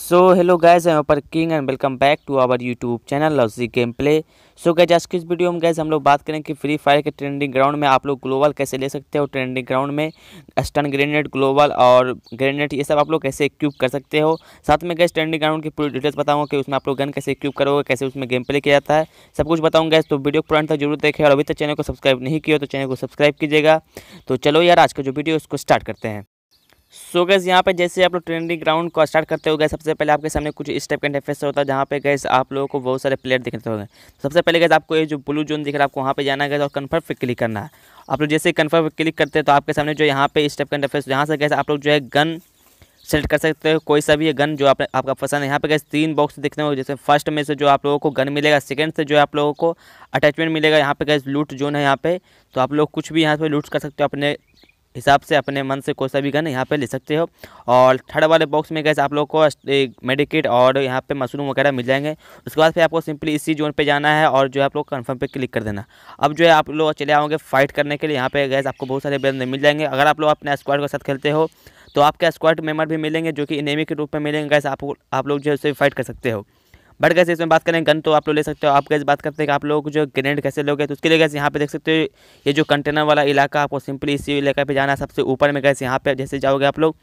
so hello guys यहाँ पर king and welcome back to our YouTube channel लवजी game play so guys आज की इस वीडियो में गैज हम लोग बात करें कि फ्री फायर के ट्रेंडिंग ग्राउंड में आप लोग ग्लोबल कैसे ले सकते हो ट्रेंडिंग ग्राउंड में स्टन ग्रेनेड ग्लोबल और ग्रेनेड ये सब आप लोग कैसे इक्यूब कर सकते हो साथ में गैस ट्रेंडिंग ग्राउंड की पूरी डिटेल्स बताऊँगा कि उसमें आप लोग गन कैसे इक्व करोगे कैसे उसमें गेम प्ले किया जाता है सब कुछ बताऊँगा गैस तो वीडियो पुरान तक जरूर देखें और अभी तक चैनल को सब्सक्राइब नहीं किया तो चैनल को सब्सक्राइब कीजिएगा तो चलो यार आज का जो वीडियो उसको स्टार्ट करते हैं सो गैस यहाँ पे जैसे आप लोग ट्रेनिंग ग्राउंड को स्टार्ट करते हो गए सबसे पहले आपके सामने कुछ इस टाइप का इंटरफेस होता है जहाँ पे गैस आप लोगों को बहुत सारे प्लेयर दिखते होंगे सबसे पहले गैस आपको ये जो ब्लू जोन दिख रहा है आपको वहाँ पे जाना गया और कन्फर्म पे क्लिक करना है आप लोग जैसे कन्फर्म क्लिक करते हैं तो आपके सामने जो यहाँ पे इस टाइप का इंटरफेस यहाँ से गैस आप लोग जो है गन सेलेक्ट कर सकते हो कोई सा भी गन जो आप, आपका पसंद है यहाँ पे गैस तीन बॉक्स दिखते हो जैसे फर्स्ट में से जो आप लोगों को गन मिलेगा सेकंड से जो आप लोगों को अटैचमेंट मिलेगा यहाँ पे गैस लूट जोन है यहाँ पे तो आप लोग कुछ भी यहाँ पे लूट कर सकते हो अपने हिसाब से अपने मन से कोई सा भी गन यहाँ पे ले सकते हो और थर्ड वाले बॉक्स में गैस आप लोग को मेडिकेट और यहाँ पे मशरूम वगैरह मिल जाएंगे उसके बाद फिर आपको सिंपली इसी जोन पे जाना है और जो है आप लोग कन्फर्म पे क्लिक कर देना अब जो है आप लोग चले आओगे फाइट करने के लिए यहाँ पे गैस आपको बहुत सारे बंदे मिल जाएंगे अगर आप लोग अपने स्क्वाड के साथ खेलते हो तो आपके स्क्वाड मेम्बर भी मिलेंगे जो कि इनेमी के रूप में मिलेंगे गैस आप लोग जो है उससे फाइट कर सकते हो बट कैसे इसमें बात करें गन तो आप लोग ले सकते हो आप कैसे बात करते हैं कि आप लोग जो ग्रेनेड कैसे लोगे तो उसके लिए कैसे यहाँ पे देख सकते हो ये जो कंटेनर वाला इलाका आपको सिंपली इसी इलाके पे जाना है सबसे ऊपर में कैसे यहाँ पर जैसे जाओगे आप लोग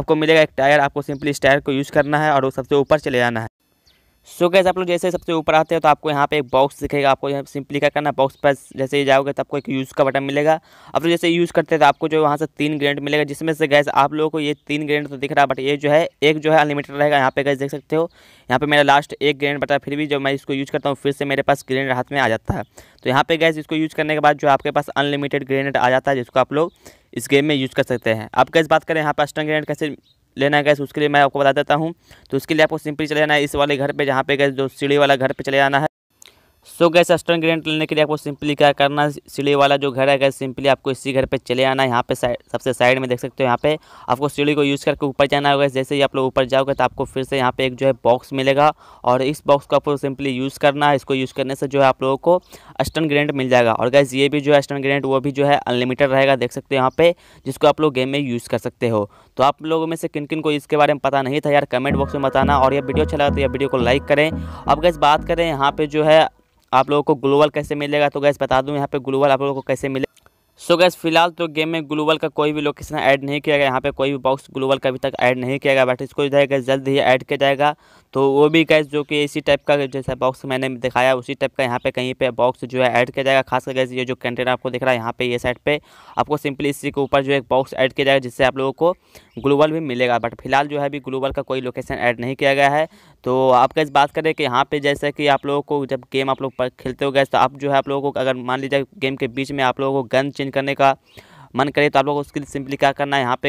आपको मिलेगा एक टायर आपको सिंपली इस टायर को यूज़ करना है और वो सबसे ऊपर चले जाना है सो गैस आप लोग जैसे सबसे ऊपर आते हैं तो आपको यहाँ पे एक बॉक्स दिखेगा आपको यहाँ सिंपली क्या करना बॉक्स पर जैसे ही जाओगे तो आपको एक यूज़ का बटन मिलेगा आप लोग जैसे यूज़ करते हैं तो आपको जो वहाँ से तीन ग्रेड मिलेगा जिसमें से गैस आप लोगों को ये तीन ग्रेड तो दिख रहा है बट ये जो है एक जो है अनलिमिटेड रहेगा यहाँ पे गैस देख सकते हो यहाँ पर मेरा लास्ट एक ग्रेड बटा फिर भी जब मैं इसको यूज़ करता हूँ फिर से मेरे पास ग्रेड हाथ में आ जाता है तो यहाँ पर गैस इसको यूज़ करने के बाद जो आपके पास अनलिमिटेड ग्रेनेड आ जाता है जिसको आप लोग इस गेम में यूज़ कर सकते हैं आप गैस बात करें यहाँ पर स्टन ग्रेनेड कैसे लेना है गैस उसके लिए मैं आपको बता देता हूँ तो उसके लिए आपको सिंपली चले जाना है इस वाले घर पे जहाँ पे गैस जो सीढ़ी वाला घर पे चले जाना है सो गैस स्टोन ग्रेंट लेने के लिए आपको सिंपली क्या करना है सीढ़ी वाला जो घर है गैस सिंपली आपको इसी घर पे चले आना है यहाँ पे साइड सबसे साइड में देख सकते हो यहाँ पे आपको सीढ़ी को यूज़ करके ऊपर जाना होगा जैसे ही आप लोग ऊपर जाओगे तो आपको फिर से यहाँ पे एक जो है बॉक्स मिलेगा और इस बॉक्स को आपको सिंपली यूज़ करना है इसको यूज़ करने से जो है आप लोगों को अस्टर्न ग्रेंट मिल जाएगा और गैस ये भी जो है अस्टर्न ग्रेंट वो भी जो है अनलिमिटेड रहेगा देख सकते हो यहाँ पे जिसको आप लोग गेम में यूज़ कर सकते हो तो आप लोगों में से किन किन को इसके बारे में पता नहीं था यार कमेंट बॉक्स में बताना और यह वीडियो अच्छा लगा तो यह वीडियो को लाइक करें अब गैस बात करें यहाँ पर जो है आप लोगों को ग्लोबल कैसे मिलेगा तो गैस बता दूँ यहाँ पे ग्लोबल आप लोगों को कैसे मिले सो गैस फिलहाल तो गेम में ग्लोबल का कोई भी लोकेशन ऐड नहीं किया गया यहाँ पे कोई भी बॉक्स ग्लोबल का अभी तक ऐड नहीं किया गया बट इसको जो है जल्द ही ऐड किया जाएगा तो वो भी गैस जो कि इसी टाइप का जैसा बॉक्स मैंने दिखाया उसी टाइप का यहाँ पे कहीं पे बॉक्स जो है ऐड किया जाएगा खासकर गैस ये जो कंटेनर आपको दिख रहा है यहाँ पे ये साइड पर आपको सिंपली इसी के ऊपर जो है बॉक्स ऐड किया जाएगा जिससे आप लोगों को ग्लोबल भी मिलेगा बट फिलहाल जो है अभी ग्लोबल का कोई लोकेशन ऐड नहीं किया गया है तो आप गैस बात करें कि यहाँ पे जैसे कि आप लोगों को जब गेम आप लोग खेलते हो गैस तो आप जो है आप लोगों को अगर मान लीजिए गेम के बीच में आप लोगों को गन चेंज करने का मन करे तो आप लोग उसके लिए सिंपली क्या करना है यहाँ पे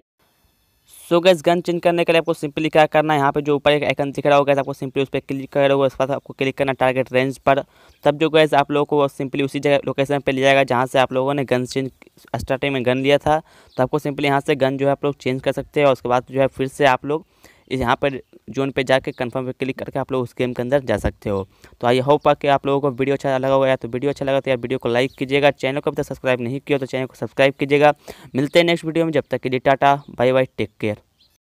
सो गैस गन चेंज करने के लिए आपको सिंपली क्या करना है यहाँ पे जो ऊपर एक आइकन दिख रहा होगा आपको सिंपली उस पर क्लिक कर उसके बाद आपको क्लिक करना टारगेट रेंज पर तब जो गैस आप लोगों को सिंपली उसी जगह लोकेशन पे ले जाएगा जहाँ से आप लोगों ने गन चेंज स्टार्टिंग में गन लिया था तो आपको सिंपली यहाँ से गन जो है आप लोग चेंज कर सकते हैं और उसके बाद जो है फिर से आप लोग इस यहाँ पर जोन पे जाके कंफर्म पे क्लिक करके आप लोग उस गेम के अंदर जा सकते हो तो आई होप कि आप लोगों को वीडियो अच्छा लगा होगा या तो वीडियो अच्छा लगा तो यार वीडियो को लाइक कीजिएगा चैनल को अभी तक सब्सक्राइब नहीं किया तो चैनल को सब्सक्राइब कीजिएगा मिलते हैं नेक्स्ट वीडियो में जब तक के लिए tata bye bye take care